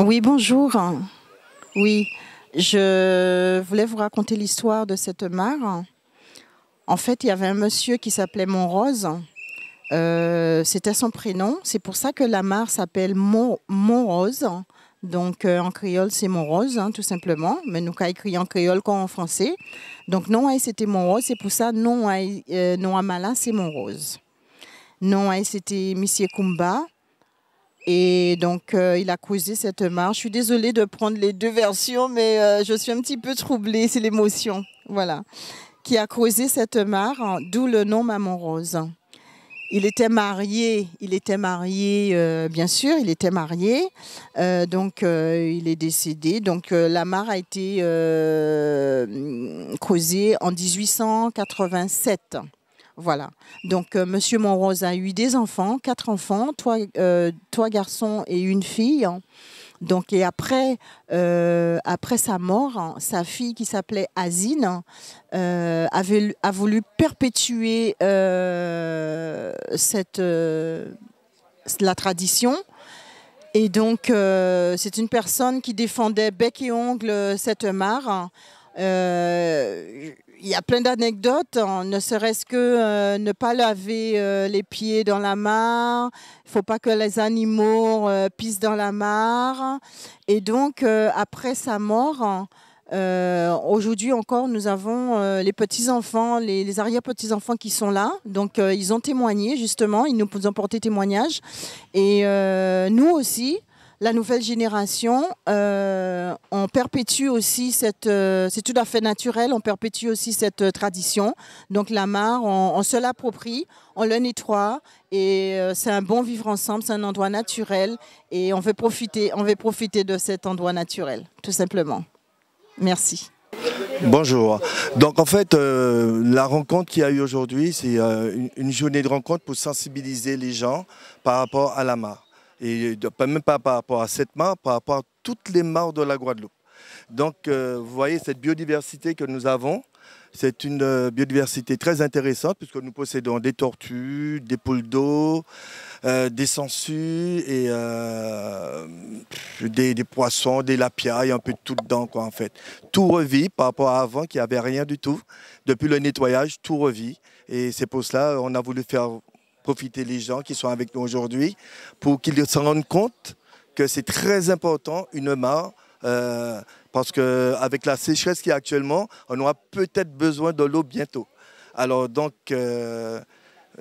Oui, bonjour. Oui, je voulais vous raconter l'histoire de cette mare. En fait, il y avait un monsieur qui s'appelait Monrose. Euh, C'était son prénom. C'est pour ça que la mare s'appelle Mon Donc euh, en créole, c'est Montrose, hein, tout simplement. Mais nous, qu'a écrit en créole en français. Donc non, hein, c'était Monrose. C'est pour ça, non, hein, euh, non Amala, c'est Montrose. Non, c'était Monsieur Kumba. Et donc, euh, il a causé cette mare. Je suis désolée de prendre les deux versions, mais euh, je suis un petit peu troublée. C'est l'émotion, voilà, qui a causé cette mare, hein, d'où le nom Maman Rose. Il était marié, il était marié, euh, bien sûr, il était marié. donc, il est décédé. Donc, la mare a été causée en 1887. Voilà. Donc, M. Euh, Monsieur Monrose a eu des enfants, quatre enfants, trois, euh, trois garçons et une fille. Donc, et après, euh, après sa mort, sa fille qui s'appelait Azine avait, a voulu perpétuer cette, la tradition. Et donc, c'est une personne qui défendait bec et ongle cette mare. Euh, il y a plein d'anecdotes, hein. ne serait-ce que euh, ne pas laver euh, les pieds dans la mare, il ne faut pas que les animaux pissent dans la mare. Et donc, après sa mort, aujourd'hui encore, nous avons les petits-enfants, les, les arrière-petits-enfants qui sont là. Donc, ils ont témoigné, justement, ils nous ont porté témoignage. Et nous aussi, la nouvelle génération, euh, on perpétue aussi cette, euh, c'est tout à fait naturel, on perpétue aussi cette euh, tradition. Donc la mare, on, se l'approprie, on le nettoie et c'est un bon vivre ensemble, c'est un endroit naturel et on veut profiter, on veut profiter de cet endroit naturel, tout simplement. Merci. Bonjour. Donc en fait, la rencontre qu'il y a eu aujourd'hui, c'est une journée de rencontre pour sensibiliser les gens par rapport à la mare. Et même pas par rapport à cette mare, par rapport à toutes les mares de la Guadeloupe. Donc, euh, vous voyez, cette biodiversité que nous avons, c'est une euh, biodiversité très intéressante puisque nous possédons des tortues, des poules d'eau, euh, des sangsues et des, poissons, des lapiailles, un peu de tout dedans quoi en fait. Tout revit par rapport à avant qui avait rien du tout. Depuis le nettoyage, tout revit et c'est pour cela qu'on a voulu faire profiter les gens qui sont avec nous aujourd'hui pour qu'ils se rendent compte que c'est très important une mare euh, parce qu'avec la sécheresse qu'il y a actuellement, on aura peut-être besoin de l'eau bientôt. Alors donc, euh,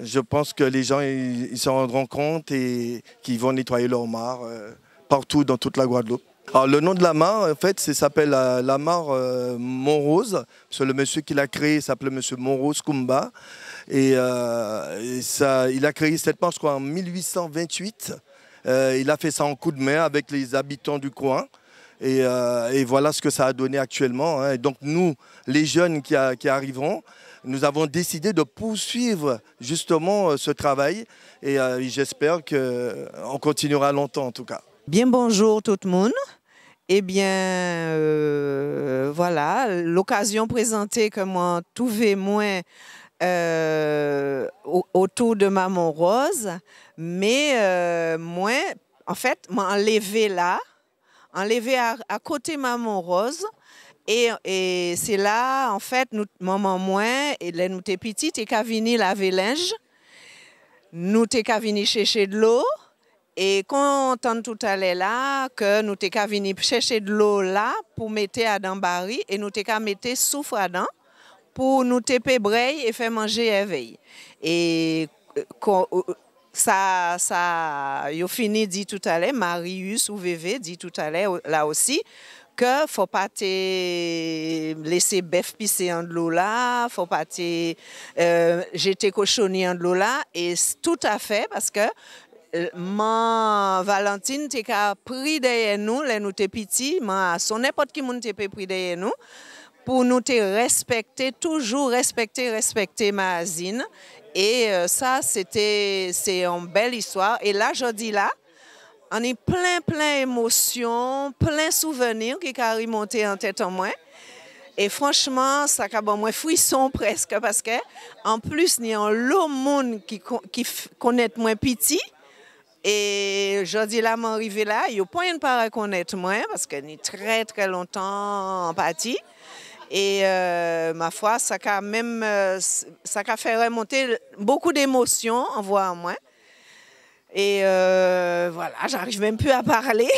je pense que les gens ils, s'en rendront compte et qu'ils vont nettoyer leur mare euh, partout dans toute la Guadeloupe. Alors le nom de la mare, en fait, ça s'appelle la mare Montrose. C'est le monsieur qui l'a créé s'appelait Monsieur Montrose Kumba. Euh, et, ça, il a créé cette marche en 1828. Euh, il a fait ça en coup de main avec les habitants du coin. Et, euh, voilà ce que ça a donné actuellement. Hein. Et donc nous, les jeunes qui, arriveront, nous avons décidé de poursuivre justement ce travail et j'espère qu'on continuera longtemps en tout cas. Bien bonjour tout le monde. Eh bien, voilà, l'occasion présentée que moi, trouvé moins euh, autour de Maman Rose, mais euh, moi, en fait, m'enlever là, enlever à, côté Maman Rose. Et, et c'est là, en fait, nous, maman moins, et là, nous t'es petite, et qu'à venir laver linge, nous t'es qu'à chercher de l'eau, et quand on tout à là, que nous t'es qu'à chercher de l'eau là pour mettre à dans et nous t'es qu'à mettre soufre à pour nous taper braille et faire manger veille. Et euh, euh, ça, ça, fini dit tout à l'heure, Marius ou VV dit tout à l'heure là aussi, que faut pas te laisser bœuf pisser en de l'eau là, faut pas te euh, jeter cochonnier en de l'eau là, et tout à fait, parce que ma Valentine t'es pris derrière nous, les nous t'es pitié, son n'importe qui monde t'es pris derrière nous, pour nous respecter, toujours respecter, respecter Mahazine. Et euh, ça, c'était c'est une belle histoire. Et là, je dis là, on est plein, plein d'émotions, plein souvenirs qui sont remonté en tête en moi. Et franchement, ça a bon, moi frisson presque parce que en plus, il y a monde qui, qui connaît moins petit. Et je dis là, arrivé là, il n'y a pas de pas reconnaître moins, parce que ni très, très longtemps en partie. Et euh, ma foi, ça a même euh, ça fait remonter beaucoup d'émotions en voix à moi. Et euh, voilà, j'arrive même plus à parler.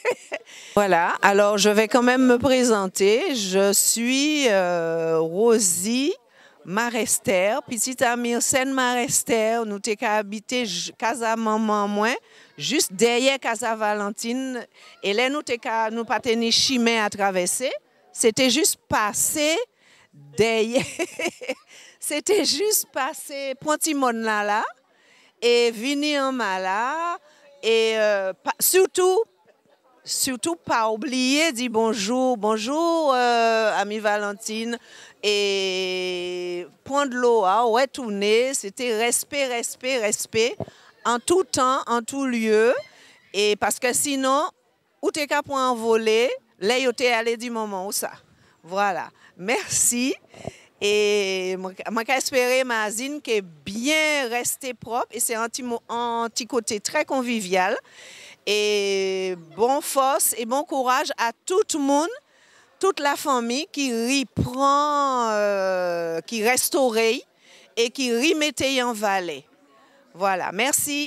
voilà, alors je vais quand même me présenter. Je suis Rosie Marester, petite amie Seine Marester. Nous avons habité Casa Maman moins, juste derrière Casa Valentine. Et là, nous t'es nous pas chemin à traverser. C'était juste passer C'était juste passer Pontimon là, là et venir en Mala. Et euh, surtout, surtout pas oublier dit bonjour, bonjour, euh, ami amie Valentine. Et prendre l'eau, hein, retourner. C'était respect, respect, respect. En tout temps, en tout lieu. Et parce que sinon, où t'es qu'à point envoler, lay allait du moment où ça voilà merci et moi que ma zine qui est bien restée propre et c'est un petit, côté très convivial et bon force et bon courage à tout le monde toute la famille qui reprend euh, qui restaure et qui remettait en valeur. voilà merci